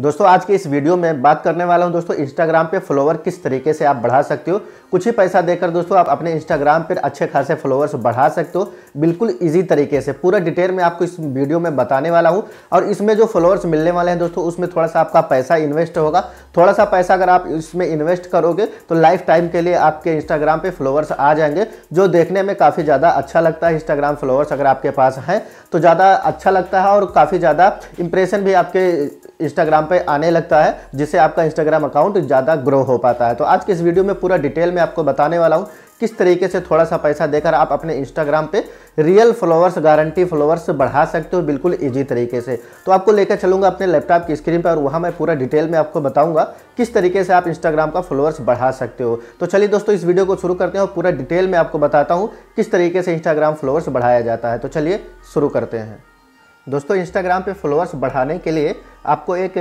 दोस्तों आज के इस वीडियो में बात करने वाला हूं दोस्तों इंस्टाग्राम पे फॉलोवर किस तरीके से आप बढ़ा सकते हो कुछ ही पैसा देकर दोस्तों आप अपने इंस्टाग्राम पर अच्छे खासे फॉलोवर्स बढ़ा सकते हो बिल्कुल इजी तरीके से पूरा डिटेल में आपको इस वीडियो में बताने वाला हूं और इसमें जो फॉलोअर्स मिलने वाले हैं दोस्तों उसमें थोड़ा सा आपका पैसा इन्वेस्ट होगा थोड़ा सा पैसा अगर आप इसमें इन्वेस्ट करोगे तो लाइफ टाइम के लिए आपके इंस्टाग्राम पर फॉलोअर्स आ जाएंगे जो देखने में काफ़ी ज़्यादा अच्छा लगता है इंस्टाग्राम फॉलोअर्स अगर आपके पास हैं तो ज़्यादा अच्छा लगता है और काफ़ी ज़्यादा इंप्रेशन भी आपके इंस्टाग्राम पे आने लगता है जिससे आपका इंस्टाग्राम अकाउंट ज़्यादा ग्रो हो पाता है तो आज के इस वीडियो में पूरा डिटेल में आपको बताने वाला हूँ किस तरीके से थोड़ा सा पैसा देकर आप अपने इंस्टाग्राम पे रियल फॉलोअर्स गारंटी फॉलोअर्स बढ़ा सकते हो बिल्कुल इजी तरीके से तो आपको लेकर चलूंगा अपने लैपटॉप की स्क्रीन पर और वहाँ मैं पूरा डिटेल में आपको बताऊंगा किस तरीके से आप इंस्टाग्राम का फॉलोअर्स बढ़ा सकते हो तो चलिए दोस्तों इस वीडियो को शुरू करते हैं और पूरा डिटेल में आपको बताता हूँ किस तरीके से इंस्टाग्राम फॉलोअर्स बढ़ाया जाता है तो चलिए शुरू करते हैं दोस्तों इंस्टाग्राम पर फॉलोअर्स बढ़ाने के लिए आपको एक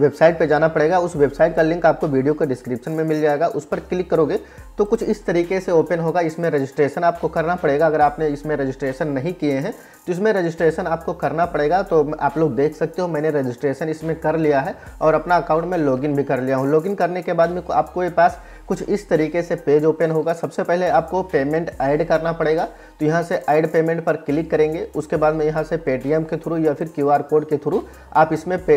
वेबसाइट पे जाना पड़ेगा उस वेबसाइट का लिंक आपको वीडियो के डिस्क्रिप्शन में मिल जाएगा उस पर क्लिक करोगे तो कुछ इस तरीके से ओपन होगा इसमें रजिस्ट्रेशन आपको करना पड़ेगा अगर आपने इसमें रजिस्ट्रेशन नहीं किए हैं तो इसमें रजिस्ट्रेशन आपको करना पड़ेगा तो आप लोग देख सकते हो मैंने रजिस्ट्रेशन इसमें कर लिया है और अपना अकाउंट में लॉगिन भी कर लिया हूँ लॉगिन करने के बाद में ये पास कुछ इस तरीके से पेज ओपन होगा सबसे पहले आपको पेमेंट ऐड करना पड़ेगा तो यहाँ से ऐड पेमेंट पर क्लिक करेंगे उसके बाद में यहाँ से पेटीएम के थ्रू या फिर क्यू कोड के थ्रू आप इसमें पे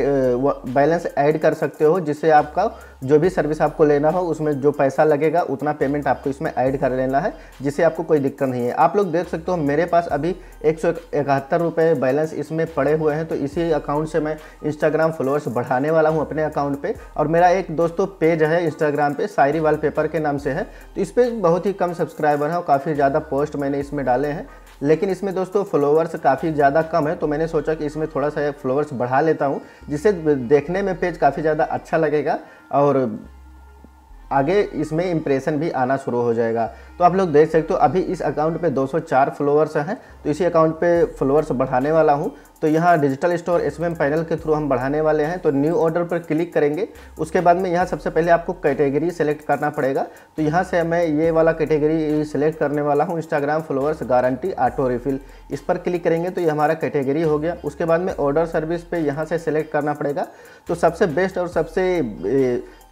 बैलेंस ऐड कर सकते हो जिससे आपका जो भी सर्विस आपको लेना हो उसमें जो पैसा लगेगा उतना पेमेंट आपको इसमें ऐड कर लेना है जिससे आपको कोई दिक्कत नहीं है आप लोग देख सकते हो मेरे पास अभी एक सौ इकहत्तर रुपये बैलेंस इसमें पड़े हुए हैं तो इसी अकाउंट से मैं इंस्टाग्राम फॉलोअर्स बढ़ाने वाला हूँ अपने अकाउंट पर और मेरा एक दोस्तों पेज है इंस्टाग्राम सायरी शायरी पेपर के नाम से है तो इस पर बहुत ही कम सब्सक्राइबर हैं और काफ़ी ज़्यादा पोस्ट मैंने इसमें डाले हैं लेकिन इसमें दोस्तों फॉलोवर्स काफ़ी ज़्यादा कम है तो मैंने सोचा कि इसमें थोड़ा सा फ्लोवर्स बढ़ा लेता हूँ जिससे देखने में पेज काफ़ी ज़्यादा अच्छा लगेगा और आगे इसमें इंप्रेशन भी आना शुरू हो जाएगा तो आप लोग देख सकते हो अभी इस अकाउंट पे 204 फॉलोअर्स हैं तो इसी अकाउंट पे फॉलोअर्स बढ़ाने वाला हूँ तो यहाँ डिजिटल स्टोर एस पैनल के थ्रू हम बढ़ाने वाले हैं तो न्यू ऑर्डर पर क्लिक करेंगे उसके बाद में यहाँ सबसे पहले आपको कैटेगरी सेलेक्ट करना पड़ेगा तो यहाँ से मैं ये वाला कैटेगरी सेलेक्ट करने वाला हूँ Instagram followers guarantee auto refill इस पर क्लिक करेंगे तो ये हमारा कैटेगरी हो गया उसके बाद में ऑर्डर सर्विस पर यहाँ से सेलेक्ट करना पड़ेगा तो सबसे बेस्ट और सबसे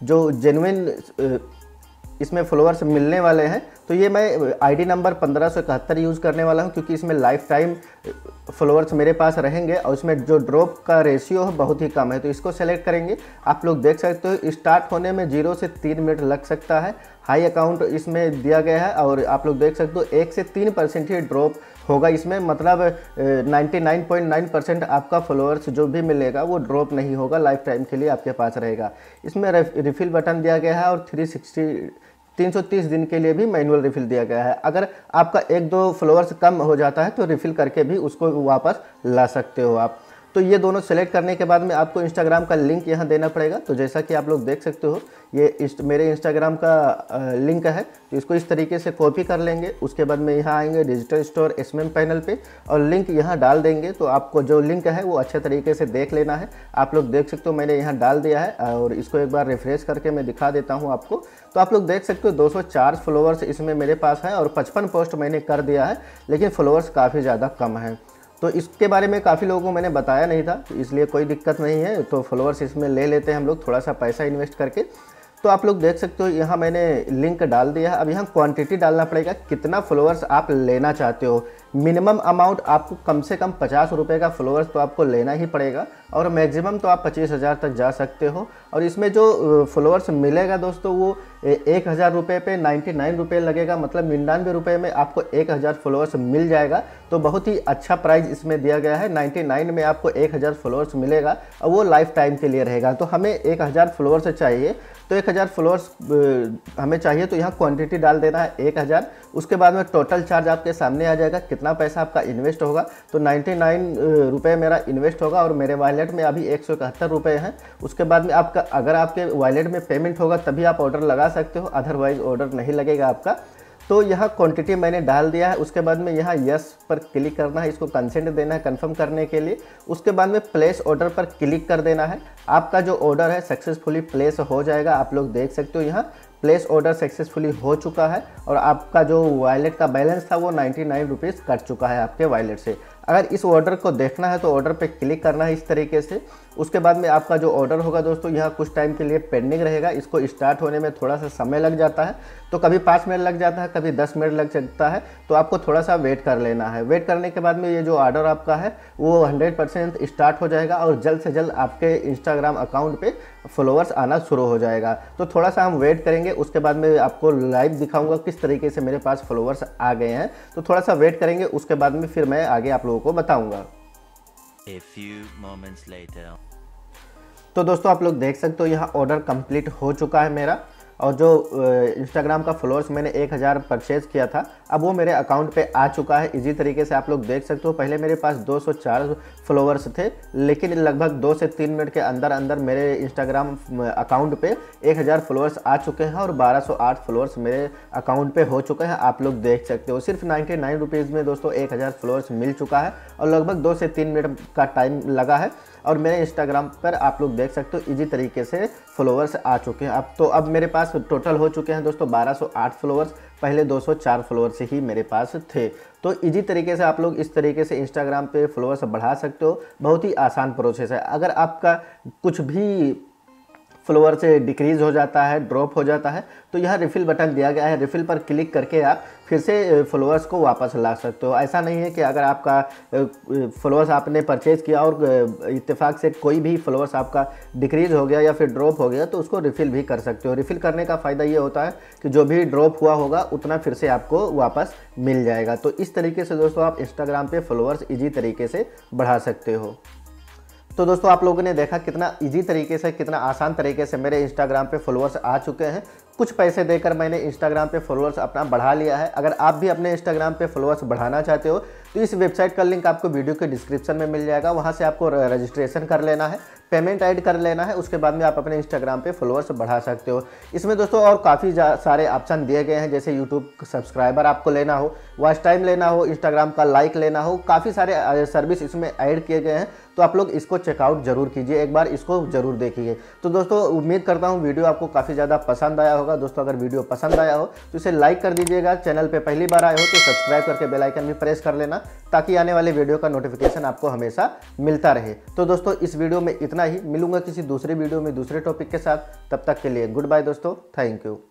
जो जेनुइन इसमें फॉलोअर्स मिलने वाले हैं तो ये मैं आईडी नंबर पंद्रह सौ इकहत्तर यूज़ करने वाला हूँ क्योंकि इसमें लाइफ टाइम फॉलोअर्स मेरे पास रहेंगे और इसमें जो ड्रॉप का रेशियो है बहुत ही कम है तो इसको सेलेक्ट करेंगे आप लोग देख सकते हो स्टार्ट होने में जीरो से तीन मिनट लग सकता है हाई अकाउंट इसमें दिया गया है और आप लोग देख सकते हो एक से तीन परसेंट ही ड्रॉप होगा इसमें मतलब 99.9 परसेंट आपका फॉलोअर्स जो भी मिलेगा वो ड्रॉप नहीं होगा लाइफ टाइम के लिए आपके पास रहेगा इसमें रिफिल बटन दिया गया है और 360 330 दिन के लिए भी मैनुअल रिफिल दिया गया है अगर आपका एक दो फ्लोवर्स कम हो जाता है तो रिफिल करके भी उसको वापस ला सकते हो आप तो ये दोनों सेलेक्ट करने के बाद में आपको इंस्टाग्राम का लिंक यहाँ देना पड़ेगा तो जैसा कि आप लोग देख सकते हो ये इस्ट, मेरे इंस्टाग्राम का लिंक है तो इसको इस तरीके से कॉपी कर लेंगे उसके बाद में यहाँ आएंगे डिजिटल स्टोर एस पैनल पे और लिंक यहाँ डाल देंगे तो आपको जो लिंक है वो अच्छे तरीके से देख लेना है आप लोग देख सकते हो मैंने यहाँ डाल दिया है और इसको एक बार रिफ्रेश करके मैं दिखा देता हूँ आपको तो आप लोग देख सकते हो दो फॉलोवर्स इसमें मेरे पास है और पचपन पोस्ट मैंने कर दिया है लेकिन फॉलोअर्स काफ़ी ज़्यादा कम हैं तो इसके बारे में काफ़ी लोगों को मैंने बताया नहीं था इसलिए कोई दिक्कत नहीं है तो फॉलोअर्स इसमें ले लेते हैं हम लोग थोड़ा सा पैसा इन्वेस्ट करके तो आप लोग देख सकते हो यहाँ मैंने लिंक डाल दिया है अब यहाँ क्वांटिटी डालना पड़ेगा कितना फॉलोअर्स आप लेना चाहते हो मिनिमम अमाउंट आपको कम से कम पचास रुपये का फ्लोवर्स तो आपको लेना ही पड़ेगा और मैक्सिमम तो आप पच्चीस हज़ार तक जा सकते हो और इसमें जो फ्लोवर्स मिलेगा दोस्तों वो एक हज़ार रुपये पे नाइन्टी नाइन रुपये लगेगा मतलब निन्यानवे रुपये में आपको एक हज़ार फ्लोवर्स मिल जाएगा तो बहुत ही अच्छा प्राइस इसमें दिया गया है नाइन्टी नाइन में आपको एक हज़ार फ्लोवर्स मिलेगा और वो लाइफ टाइम के लिए रहेगा तो हमें एक हज़ार फ्लोवर्स चाहिए तो एक हज़ार फ्लोवर्स हमें चाहिए तो यहाँ क्वान्टिटी डाल देना है एक हज़ार उसके बाद में टोटल चार्ज आपके सामने आ जाएगा कितना पैसा आपका इन्वेस्ट होगा तो नाइन्टी नाइन रुपये मेरा इन्वेस्ट होगा और मेरे वॉलेट में अभी एक सौ इकहत्तर रुपये हैं उसके बाद में आपका अगर आपके वॉलेट में पेमेंट होगा तभी आप ऑर्डर लगा सकते हो अदरवाइज ऑर्डर नहीं लगेगा आपका तो यहाँ क्वांटिटी मैंने डाल दिया है उसके बाद में यहाँ यस पर क्लिक करना है इसको कंसेंट देना है कंफर्म करने के लिए उसके बाद में प्लेस ऑर्डर पर क्लिक कर देना है आपका जो ऑर्डर है सक्सेसफुली प्लेस हो जाएगा आप लोग देख सकते हो यहाँ प्लेस ऑर्डर सक्सेसफुली हो चुका है और आपका जो वॉलेट का बैलेंस था वो नाइन्टी नाइन रुपीज़ कट चुका है आपके वॉलेट से अगर इस ऑर्डर को देखना है तो ऑर्डर पे क्लिक करना है इस तरीके से उसके बाद में आपका जो ऑर्डर होगा दोस्तों यहाँ कुछ टाइम के लिए पेंडिंग रहेगा इसको स्टार्ट होने में थोड़ा सा समय लग जाता है तो कभी पाँच मिनट लग जाता है कभी दस मिनट लग सकता है तो आपको थोड़ा सा वेट कर लेना है वेट करने के बाद में ये जो ऑर्डर आपका है वो हंड्रेड परसेंट स्टार्ट हो जाएगा और जल्द से जल्द आपके इंस्टाग्राम अकाउंट पर फॉलोअर्स आना शुरू हो जाएगा तो थोड़ा सा हम वेट करेंगे उसके बाद में आपको लाइव दिखाऊँगा किस तरीके से मेरे पास फॉलोअर्स आ गए हैं तो थोड़ा सा वेट करेंगे उसके बाद में फिर मैं आगे आप लोगों लोगों को बताऊंगा तो दोस्तों आप लोग देख सकते हो यहाँ ऑर्डर कंप्लीट हो चुका है मेरा और जो इंस्टाग्राम का फॉलोअर्स मैंने एक हज़ार परचेज़ किया था अब वो मेरे अकाउंट पे आ चुका है इज़ी तरीके से आप लोग देख सकते हो पहले मेरे पास 204 फ्लोवर्स थे लेकिन लगभग दो से तीन मिनट के अंदर अंदर मेरे इंस्टाग्राम अकाउंट पे 1000 फॉलोअर्स आ चुके हैं और 1208 फॉलोअर्स मेरे अकाउंट पर हो चुके हैं आप लोग देख सकते हो सिर्फ नाइन्टी नाइन रुपीज़ में दोस्तों एक हज़ार फॉलोअर्स मिल चुका है और लगभग दो से तीन मिनट का टाइम लगा है और मेरे इंस्टाग्राम पर आप लोग देख सकते हो इज़ी तरीके से फॉलोअर्स आ चुके हैं अब तो अब मेरे पास पास टोटल हो चुके हैं दोस्तों 1208 फॉलोअर्स पहले 204 फॉलोअर्स ही मेरे पास थे तो इजी तरीके से आप लोग इस तरीके से इंस्टाग्राम पे फॉलोअर्स बढ़ा सकते हो बहुत ही आसान प्रोसेस है अगर आपका कुछ भी फ्लोअर से डिक्रीज़ हो जाता है ड्रॉप हो जाता है तो यह रिफ़िल बटन दिया गया है रिफ़िल पर क्लिक करके आप फिर से फ्लोअर्स को वापस ला सकते हो ऐसा नहीं है कि अगर आपका फ्लोअर्स आपने परचेज़ किया और इत्तेफाक से कोई भी फ्लोअर्स आपका डिक्रीज़ हो गया या फिर ड्रॉप हो गया तो उसको रिफ़िल भी कर सकते हो रिफ़िल करने का फ़ायदा ये होता है कि जो भी ड्रॉप हुआ होगा उतना फिर से आपको वापस मिल जाएगा तो इस तरीके से दोस्तों आप इंस्टाग्राम पर फ्लोअर्स इजी तरीके से बढ़ा सकते हो तो दोस्तों आप लोगों ने देखा कितना इजी तरीके से कितना आसान तरीके से मेरे इंस्टाग्राम पे फॉलोअर्स आ चुके हैं कुछ पैसे देकर मैंने इंस्टाग्राम पे फॉलोअर्स अपना बढ़ा लिया है अगर आप भी अपने इंस्टाग्राम पे फॉलोअर्स बढ़ाना चाहते हो तो इस वेबसाइट का लिंक आपको वीडियो के डिस्क्रिप्शन में मिल जाएगा वहाँ से आपको रजिस्ट्रेशन कर लेना है पेमेंट ऐड कर लेना है उसके बाद में आप अपने इंस्टाग्राम पे फॉलोअर्स बढ़ा सकते हो इसमें दोस्तों और काफ़ी सारे ऑप्शन दिए गए हैं जैसे यूट्यूब सब्सक्राइबर आपको लेना हो वॉच टाइम लेना हो इंस्टाग्राम का लाइक लेना हो काफ़ी सारे सर्विस इसमें ऐड किए गए हैं तो आप लोग इसको चेकआउट जरूर कीजिए एक बार इसको जरूर देखिए तो दोस्तों उम्मीद करता हूँ वीडियो आपको काफ़ी ज़्यादा पसंद आया होगा दोस्तों अगर वीडियो पसंद आया हो तो इसे लाइक कर दीजिएगा चैनल पर पहली बार आए हो तो सब्सक्राइब करके बेलाइकन भी प्रेस कर लेना करना ताकि आने वाले वीडियो का नोटिफिकेशन आपको हमेशा मिलता रहे तो दोस्तों इस वीडियो में इतना ही मिलूंगा किसी दूसरे वीडियो में दूसरे टॉपिक के साथ तब तक के लिए गुड बाय दोस्तों थैंक यू